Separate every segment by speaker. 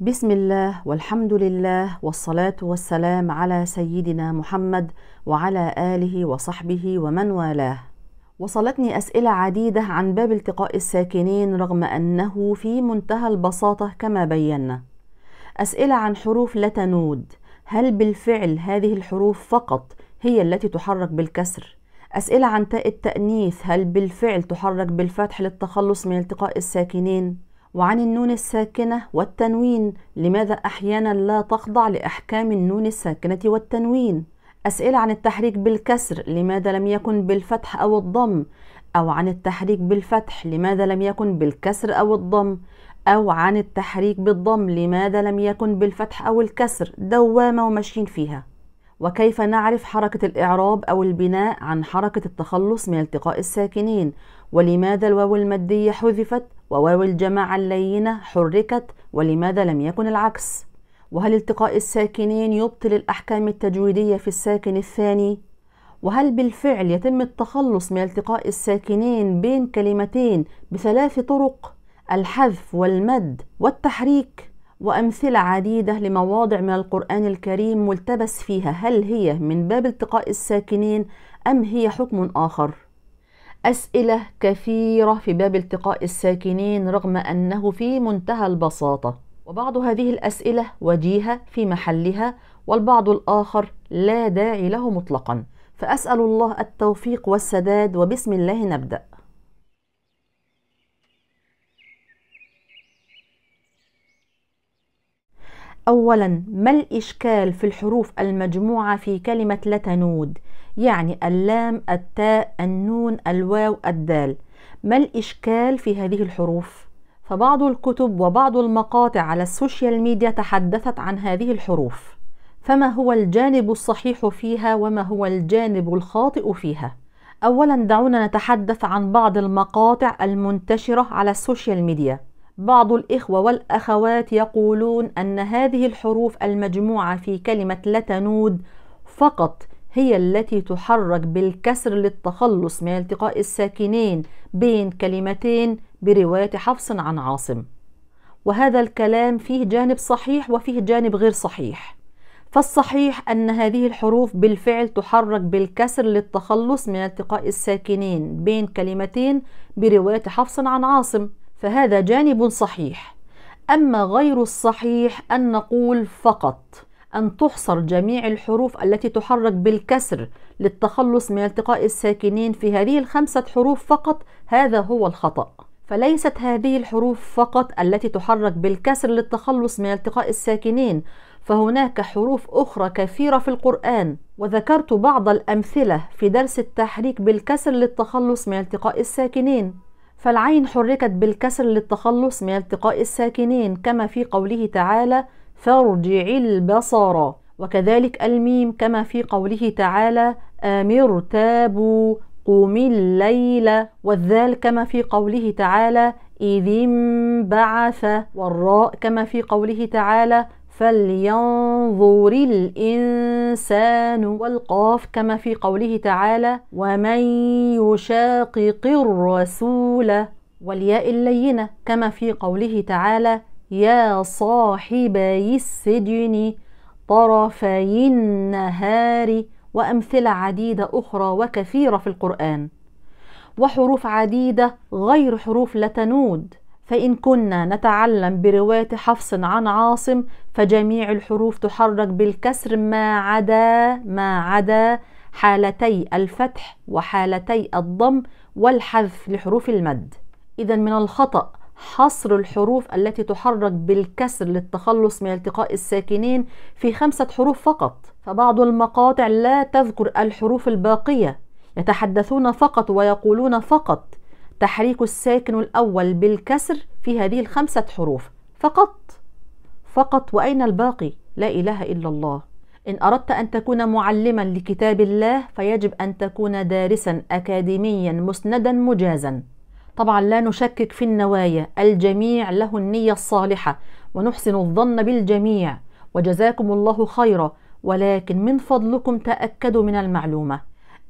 Speaker 1: بسم الله والحمد لله والصلاة والسلام على سيدنا محمد وعلى آله وصحبه ومن والاه. وصلتني أسئلة عديدة عن باب التقاء الساكنين رغم أنه في منتهى البساطة كما بينا. أسئلة عن حروف لا تنود، هل بالفعل هذه الحروف فقط هي التي تحرك بالكسر؟ أسئلة عن تاء التأنيث، هل بالفعل تحرك بالفتح للتخلص من التقاء الساكنين؟ وعن النون الساكنة والتنوين لماذا أحيانا لا تخضع لأحكام النون الساكنة والتنوين أسئلة عن التحريك بالكسر لماذا لم يكن بالفتح أو الضم أو عن التحريك بالفتح لماذا لم يكن بالكسر أو الضم أو عن التحريك بالضم لماذا لم يكن بالفتح أو الكسر دوامة وماشيين فيها وكيف نعرف حركة الإعراب أو البناء عن حركة التخلص من التقاء الساكنين ولماذا الواو المادية حذفت وواو الجماعة اللينة حركت ولماذا لم يكن العكس؟ وهل التقاء الساكنين يبطل الأحكام التجويدية في الساكن الثاني؟ وهل بالفعل يتم التخلص من التقاء الساكنين بين كلمتين بثلاث طرق الحذف والمد والتحريك وأمثلة عديدة لمواضع من القرآن الكريم ملتبس فيها هل هي من باب التقاء الساكنين أم هي حكم آخر؟ أسئلة كثيرة في باب التقاء الساكنين رغم أنه في منتهى البساطة وبعض هذه الأسئلة وجيهة في محلها والبعض الآخر لا داعي له مطلقا فأسأل الله التوفيق والسداد وبسم الله نبدأ أولا ما الإشكال في الحروف المجموعة في كلمة لتنود؟ يعني اللام التاء النون الواو الدال ما الإشكال في هذه الحروف؟ فبعض الكتب وبعض المقاطع على السوشيال ميديا تحدثت عن هذه الحروف فما هو الجانب الصحيح فيها وما هو الجانب الخاطئ فيها؟ أولا دعونا نتحدث عن بعض المقاطع المنتشرة على السوشيال ميديا بعض الإخوة والأخوات يقولون أن هذه الحروف المجموعة في كلمة لتنود فقط هي التي تحرك بالكسر للتخلص من التقاء الساكنين بين كلمتين برواية حفص عن عاصم وهذا الكلام فيه جانب صحيح وفيه جانب غير صحيح فالصحيح أن هذه الحروف بالفعل تحرك بالكسر للتخلص من التقاء الساكنين بين كلمتين برواية حفص عن عاصم فهذا جانب صحيح أما غير الصحيح أن نقول فقط أن تحصر جميع الحروف التي تحرك بالكسر للتخلص من التقاء الساكنين في هذه الخمسة حروف فقط هذا هو الخطأ فليست هذه الحروف فقط التي تحرك بالكسر للتخلص من التقاء الساكنين فهناك حروف أخرى كثيرة في القرآن وذكرت بعض الأمثلة في درس التحريك بالكسر للتخلص من التقاء الساكنين فالعين حركت بالكسر للتخلص من التقاء الساكنين كما في قوله تعالى فارجع البصر وكذلك الميم كما في قوله تعالى آمر تابوا قم الليل والذال كما في قوله تعالى إذ انبعث والراء كما في قوله تعالى فلينظر الإنسان والقاف كما في قوله تعالى ومن يشاقق الرسول والياء اللينة كما في قوله تعالى يا صاحبي السجن طرفي النهار وامثله عديده اخرى وكثيره في القران وحروف عديده غير حروف لتنود فان كنا نتعلم بروايه حفص عن عاصم فجميع الحروف تحرك بالكسر ما عدا ما عدا حالتي الفتح وحالتي الضم والحذف لحروف المد اذا من الخطا حصر الحروف التي تحرك بالكسر للتخلص من التقاء الساكنين في خمسة حروف فقط فبعض المقاطع لا تذكر الحروف الباقية يتحدثون فقط ويقولون فقط تحريك الساكن الأول بالكسر في هذه الخمسة حروف فقط فقط وأين الباقي لا إله إلا الله إن أردت أن تكون معلما لكتاب الله فيجب أن تكون دارسا أكاديميا مسندا مجازا طبعا لا نشكك في النوايا الجميع له النية الصالحة ونحسن الظن بالجميع وجزاكم الله خيرا ولكن من فضلكم تأكدوا من المعلومة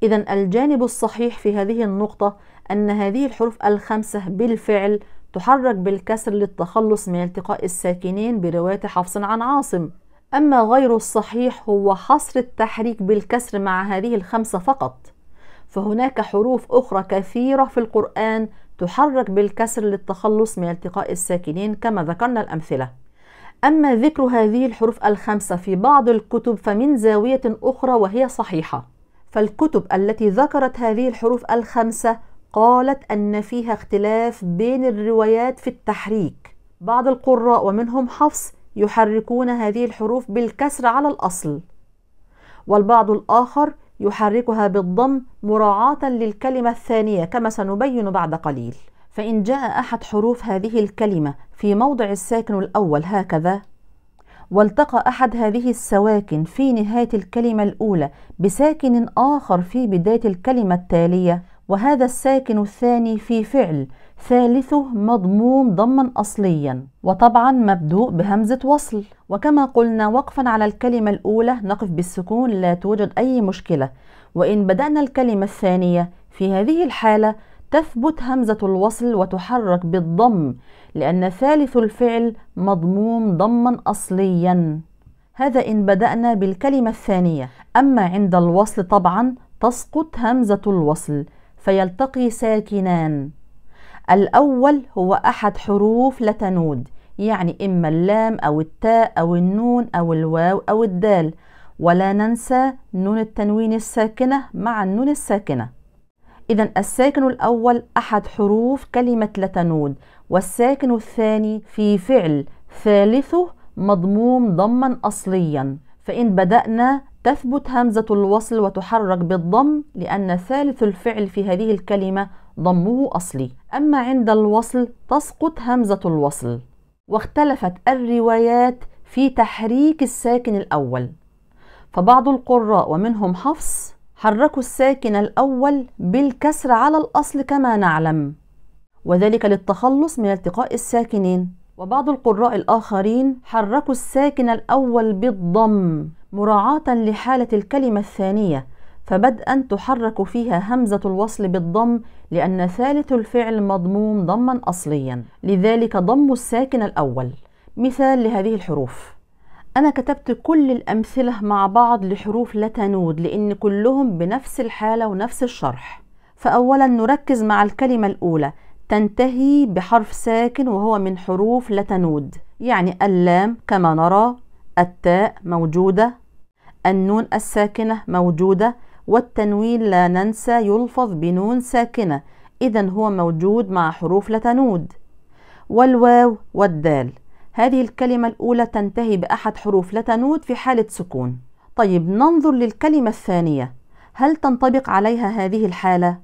Speaker 1: إذا الجانب الصحيح في هذه النقطة أن هذه الحروف الخمسة بالفعل تحرك بالكسر للتخلص من التقاء الساكنين برواية حفص عن عاصم أما غير الصحيح هو حصر التحريك بالكسر مع هذه الخمسة فقط فهناك حروف أخرى كثيرة في القرآن تحرك بالكسر للتخلص من التقاء الساكنين كما ذكرنا الأمثلة أما ذكر هذه الحروف الخمسة في بعض الكتب فمن زاوية أخرى وهي صحيحة فالكتب التي ذكرت هذه الحروف الخمسة قالت أن فيها اختلاف بين الروايات في التحريك بعض القراء ومنهم حفص يحركون هذه الحروف بالكسر على الأصل والبعض الآخر يحركها بالضم مراعاة للكلمة الثانية كما سنبين بعد قليل فإن جاء أحد حروف هذه الكلمة في موضع الساكن الأول هكذا والتقى أحد هذه السواكن في نهاية الكلمة الأولى بساكن آخر في بداية الكلمة التالية وهذا الساكن الثاني في فعل ثالثه مضموم ضما أصليا وطبعا مبدوء بهمزة وصل وكما قلنا وقفا على الكلمة الأولى نقف بالسكون لا توجد أي مشكلة وإن بدأنا الكلمة الثانية في هذه الحالة تثبت همزة الوصل وتحرك بالضم لأن ثالث الفعل مضموم ضما أصليا هذا إن بدأنا بالكلمة الثانية أما عند الوصل طبعا تسقط همزة الوصل فيلتقي ساكنان الأول هو أحد حروف لتنود يعني إما اللام أو التاء أو النون أو الواو أو الدال ولا ننسى نون التنوين الساكنة مع النون الساكنة إذا الساكن الأول أحد حروف كلمة لتنود والساكن الثاني في فعل ثالثه مضموم ضما أصليا فإن بدأنا تثبت همزة الوصل وتحرك بالضم لأن ثالث الفعل في هذه الكلمة ضمه أصلي أما عند الوصل تسقط همزة الوصل واختلفت الروايات في تحريك الساكن الأول فبعض القراء ومنهم حفص حركوا الساكن الأول بالكسر على الأصل كما نعلم وذلك للتخلص من التقاء الساكنين وبعض القراء الآخرين حركوا الساكن الأول بالضم مراعاة لحالة الكلمة الثانية فبدءا تحرك فيها همزة الوصل بالضم لأن ثالث الفعل مضموم ضما أصليا لذلك ضم الساكن الأول مثال لهذه الحروف أنا كتبت كل الأمثلة مع بعض لحروف لا تنود لأن كلهم بنفس الحالة ونفس الشرح فأولا نركز مع الكلمة الأولى تنتهي بحرف ساكن وهو من حروف لا تنود يعني اللام كما نرى التاء موجودة النون الساكنة موجودة والتنوين لا ننسى يلفظ بنون ساكنة إذا هو موجود مع حروف لتنود والواو والدال هذه الكلمة الأولى تنتهي بأحد حروف لتنود في حالة سكون طيب ننظر للكلمة الثانية هل تنطبق عليها هذه الحالة؟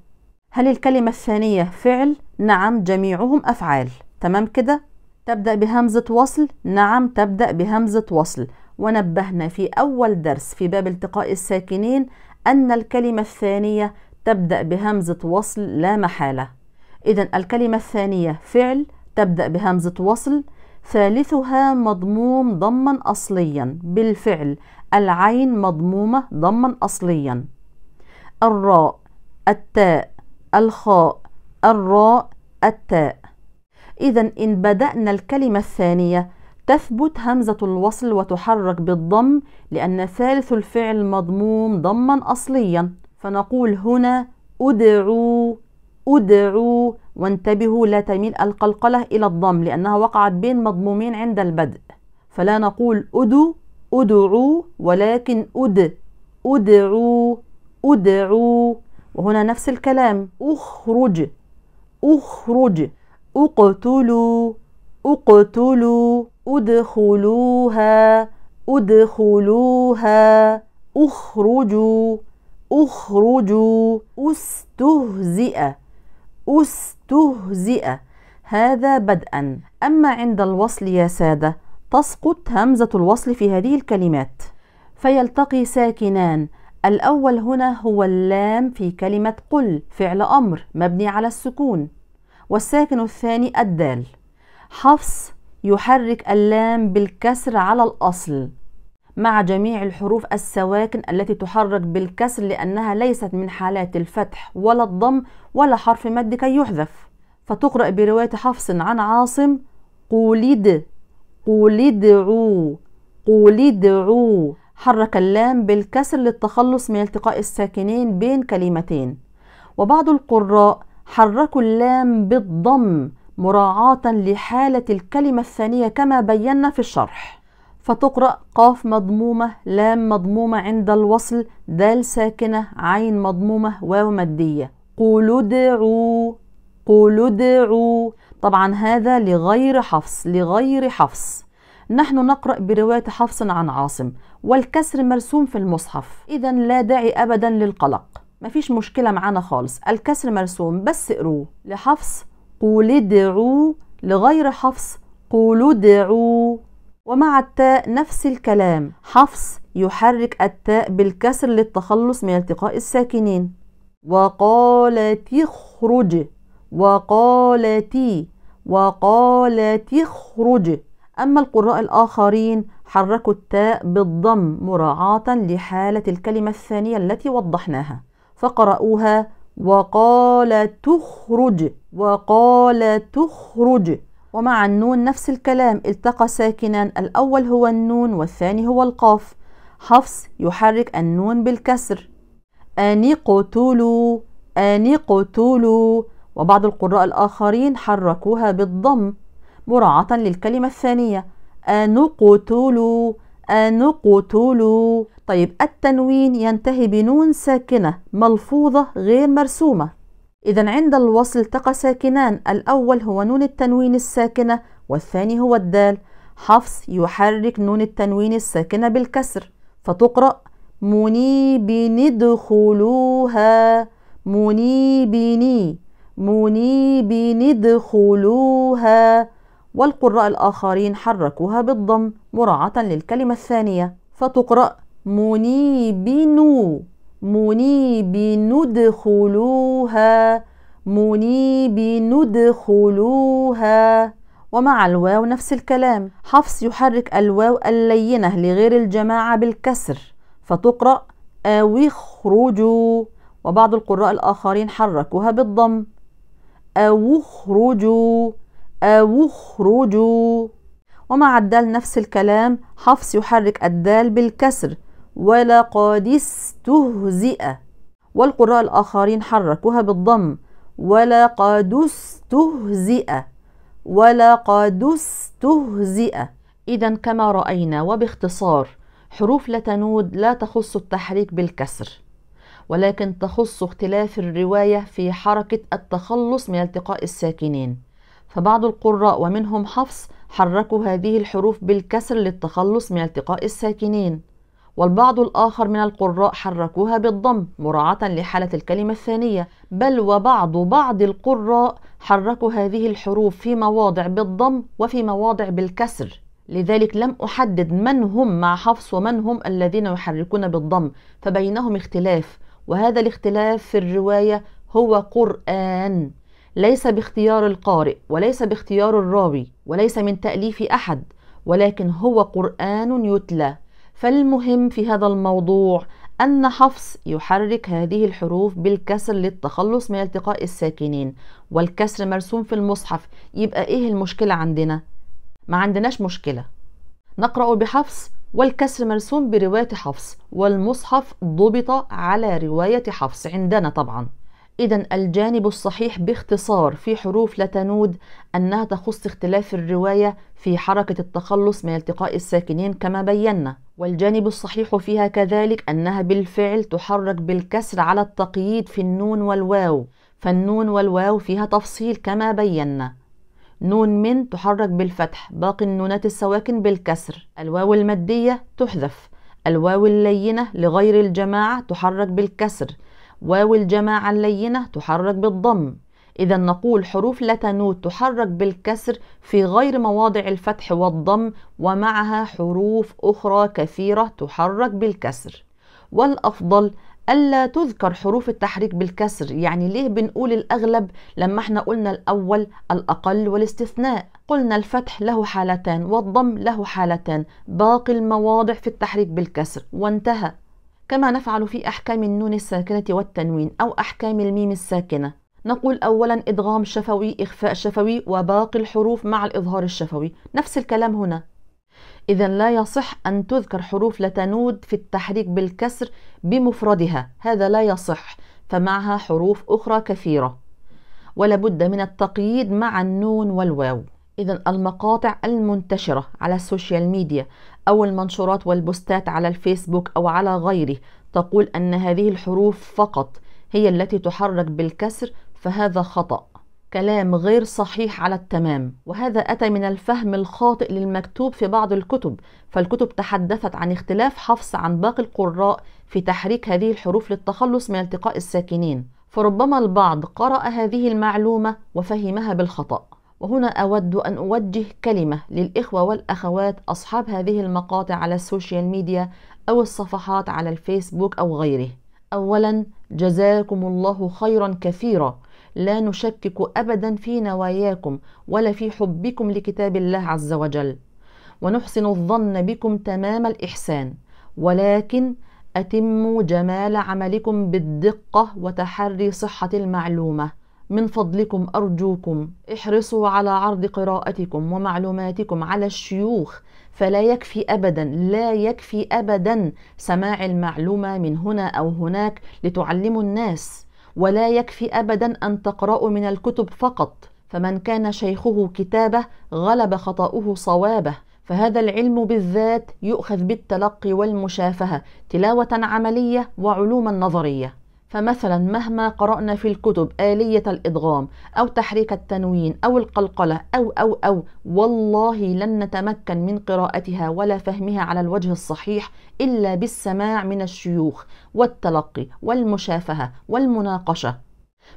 Speaker 1: هل الكلمة الثانية فعل؟ نعم جميعهم أفعال تمام كده؟ تبدأ بهمزة وصل؟ نعم تبدأ بهمزة وصل ونبهنا في أول درس في باب التقاء الساكنين أن الكلمة الثانية تبدأ بهمزة وصل لا محالة إذا الكلمة الثانية فعل تبدأ بهمزة وصل ثالثها مضموم ضما أصليا بالفعل العين مضمومة ضما أصليا الراء التاء الخاء الراء التاء إذا إن بدأنا الكلمة الثانية تثبت همزة الوصل وتحرك بالضم لأن ثالث الفعل مضموم ضما أصليا فنقول هنا أدعوا أدعوا وانتبهوا لا تميل القلقلة إلى الضم لأنها وقعت بين مضمومين عند البدء فلا نقول أدو أدعوا ولكن أد أدعوا أدعوا وهنا نفس الكلام أخرج أخرج اقتلوا اقتلوا ادخلوها ادخلوها اخرجوا اخرجوا استهزئ استهزئ هذا بدءا اما عند الوصل يا ساده تسقط همزه الوصل في هذه الكلمات فيلتقي ساكنان الاول هنا هو اللام في كلمه قل فعل امر مبني على السكون والساكن الثاني الدال حفص يحرك اللام بالكسر على الأصل مع جميع الحروف السواكن التي تحرك بالكسر لأنها ليست من حالات الفتح ولا الضم ولا حرف مد كي يحذف فتقرأ برواية حفص عن عاصم قولد قولدعو قولدعو حرك اللام بالكسر للتخلص من التقاء الساكنين بين كلمتين وبعض القراء حركوا اللام بالضم مراعاة لحالة الكلمة الثانية كما بينا في الشرح فتقرأ قاف مضمومة لام مضمومة عند الوصل دال ساكنة عين مضمومة واو مادية قول ادعوا قول ادعوا طبعا هذا لغير حفص لغير حفص نحن نقرأ برواية حفص عن عاصم والكسر مرسوم في المصحف إذا لا داعي أبدا للقلق مفيش مشكلة معانا خالص الكسر مرسوم بس اقروه لحفص قول ادعوا لغير حفص قولوا ادعوا ومع التاء نفس الكلام حفص يحرك التاء بالكسر للتخلص من التقاء الساكنين وقالت اخرج وقالت وقالت اخرج أما القراء الآخرين حركوا التاء بالضم مراعاة لحالة الكلمة الثانية التي وضحناها فقرأوها وقال تخرج وقال تخرج ومع النون نفس الكلام التقى ساكنان الأول هو النون والثاني هو القاف حفص يحرك النون بالكسر أن قتلوا أن قتلوا وبعض القراء الآخرين حركوها بالضم مراعاة للكلمة الثانية أن اقتلوا أن قتلوا طيب التنوين ينتهي بنون ساكنة ملفوظة غير مرسومة إذا عند الوصل التقى ساكنان الأول هو نون التنوين الساكنة والثاني هو الدال حفص يحرك نون التنوين الساكنة بالكسر فتقرأ منيبين ادخلوها منيبين منيبين ادخلوها والقراء الآخرين حركوها بالضم مراعاة للكلمة الثانية فتقرأ منيبنو منيبندخلوها منيبندخلوها ومع الواو نفس الكلام حفص يحرك الواو اللينة لغير الجماعة بالكسر فتقرأ أو اخرجوا وبعض القراء الآخرين حركوها بالضم أو اخرجوا أو اخرجوا ومع الدال نفس الكلام حفص يحرك الدال بالكسر ولقد استهزئ والقراء الآخرين حركوها بالضم ولقد استهزئ ولقد استهزئ إذا كما رأينا وباختصار حروف لتنود لا تخص التحريك بالكسر ولكن تخص اختلاف الرواية في حركة التخلص من التقاء الساكنين فبعض القراء ومنهم حفص حركوا هذه الحروف بالكسر للتخلص من التقاء الساكنين والبعض الآخر من القراء حركوها بالضم مراعاة لحالة الكلمة الثانية بل وبعض بعض القراء حركوا هذه الحروف في مواضع بالضم وفي مواضع بالكسر لذلك لم أحدد من هم مع حفص ومن هم الذين يحركون بالضم فبينهم اختلاف وهذا الاختلاف في الرواية هو قرآن ليس باختيار القارئ وليس باختيار الراوي وليس من تأليف أحد ولكن هو قرآن يتلى فالمهم في هذا الموضوع أن حفص يحرك هذه الحروف بالكسر للتخلص من التقاء الساكنين والكسر مرسوم في المصحف يبقى إيه المشكلة عندنا؟ ما عندناش مشكلة نقرأ بحفص والكسر مرسوم برواية حفص والمصحف ضبط على رواية حفص عندنا طبعاً إذا الجانب الصحيح باختصار في حروف لا تنود أنها تخص اختلاف الرواية في حركة التخلص من التقاء الساكنين كما بينا والجانب الصحيح فيها كذلك أنها بالفعل تحرك بالكسر على التقييد في النون والواو فالنون والواو فيها تفصيل كما بينا نون من تحرك بالفتح باقي النونات السواكن بالكسر الواو المادية تحذف الواو اللينة لغير الجماعة تحرك بالكسر واو الجماعة اللينة تحرك بالضم إذا نقول حروف لتنوت تحرك بالكسر في غير مواضع الفتح والضم ومعها حروف أخرى كثيرة تحرك بالكسر والأفضل ألا تذكر حروف التحريك بالكسر يعني ليه بنقول الأغلب لما احنا قلنا الأول الأقل والاستثناء قلنا الفتح له حالتان والضم له حالتان باقي المواضع في التحريك بالكسر وانتهى كما نفعل في أحكام النون الساكنة والتنوين أو أحكام الميم الساكنة نقول أولا إدغام شفوي إخفاء شفوي وباقي الحروف مع الإظهار الشفوي نفس الكلام هنا إذا لا يصح أن تذكر حروف لتنود في التحريك بالكسر بمفردها هذا لا يصح فمعها حروف أخرى كثيرة ولابد من التقييد مع النون والواو إذا المقاطع المنتشرة على السوشيال ميديا أو المنشورات والبوستات على الفيسبوك أو على غيره تقول أن هذه الحروف فقط هي التي تحرك بالكسر فهذا خطأ كلام غير صحيح على التمام وهذا أتى من الفهم الخاطئ للمكتوب في بعض الكتب فالكتب تحدثت عن اختلاف حفص عن باقي القراء في تحريك هذه الحروف للتخلص من التقاء الساكنين فربما البعض قرأ هذه المعلومة وفهمها بالخطأ وهنا أود أن أوجه كلمة للإخوة والأخوات أصحاب هذه المقاطع على السوشيال ميديا أو الصفحات على الفيسبوك أو غيره أولا جزاكم الله خيرا كثيرا لا نشكك أبدا في نواياكم ولا في حبكم لكتاب الله عز وجل ونحسن الظن بكم تمام الإحسان ولكن أتموا جمال عملكم بالدقة وتحري صحة المعلومة من فضلكم أرجوكم احرصوا على عرض قراءتكم ومعلوماتكم على الشيوخ فلا يكفي أبدا لا يكفي أبدا سماع المعلومة من هنا أو هناك لتعلموا الناس ولا يكفي أبدا أن تقرأوا من الكتب فقط فمن كان شيخه كتابه غلب خطأه صوابه فهذا العلم بالذات يؤخذ بالتلقي والمشافهة تلاوة عملية وعلوما نظرية فمثلا مهما قرأنا في الكتب آلية الإدغام أو تحريك التنوين أو القلقلة أو أو أو والله لن نتمكن من قراءتها ولا فهمها على الوجه الصحيح إلا بالسماع من الشيوخ والتلقي والمشافهة والمناقشة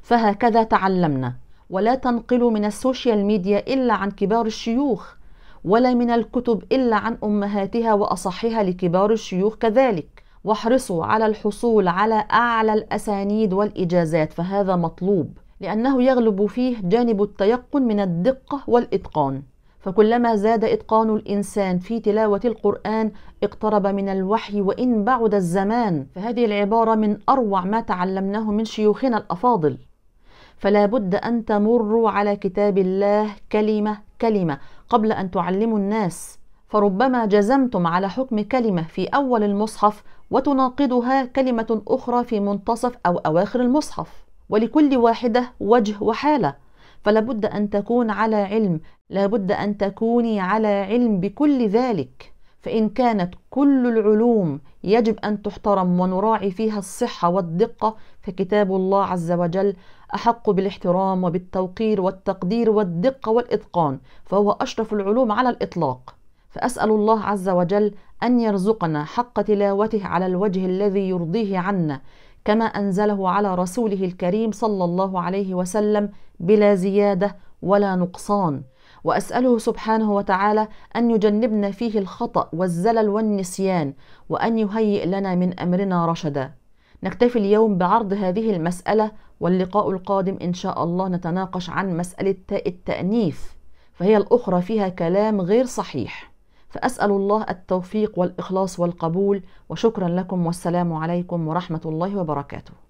Speaker 1: فهكذا تعلمنا ولا تنقل من السوشيال ميديا إلا عن كبار الشيوخ ولا من الكتب إلا عن أمهاتها وأصحها لكبار الشيوخ كذلك واحرصوا على الحصول على أعلى الأسانيد والإجازات فهذا مطلوب لأنه يغلب فيه جانب التيقن من الدقة والإتقان فكلما زاد إتقان الإنسان في تلاوة القرآن اقترب من الوحي وإن بعد الزمان فهذه العبارة من أروع ما تعلمناه من شيوخنا الأفاضل فلا بد أن تمروا على كتاب الله كلمة كلمة قبل أن تعلموا الناس فربما جزمتم على حكم كلمة في أول المصحف وتناقضها كلمة أخرى في منتصف أو أواخر المصحف ولكل واحدة وجه وحالة فلابد أن تكون على علم لابد أن تكوني على علم بكل ذلك فإن كانت كل العلوم يجب أن تحترم ونراعي فيها الصحة والدقة فكتاب الله عز وجل أحق بالاحترام وبالتوقير والتقدير والدقة والإتقان فهو أشرف العلوم على الإطلاق فأسأل الله عز وجل أن يرزقنا حق تلاوته على الوجه الذي يرضيه عنا كما أنزله على رسوله الكريم صلى الله عليه وسلم بلا زيادة ولا نقصان وأسأله سبحانه وتعالى أن يجنبنا فيه الخطأ والزلل والنسيان وأن يهيئ لنا من أمرنا رشدا نكتفي اليوم بعرض هذه المسألة واللقاء القادم إن شاء الله نتناقش عن مسألة تاء التأنيف فهي الأخرى فيها كلام غير صحيح فأسأل الله التوفيق والإخلاص والقبول وشكرا لكم والسلام عليكم ورحمة الله وبركاته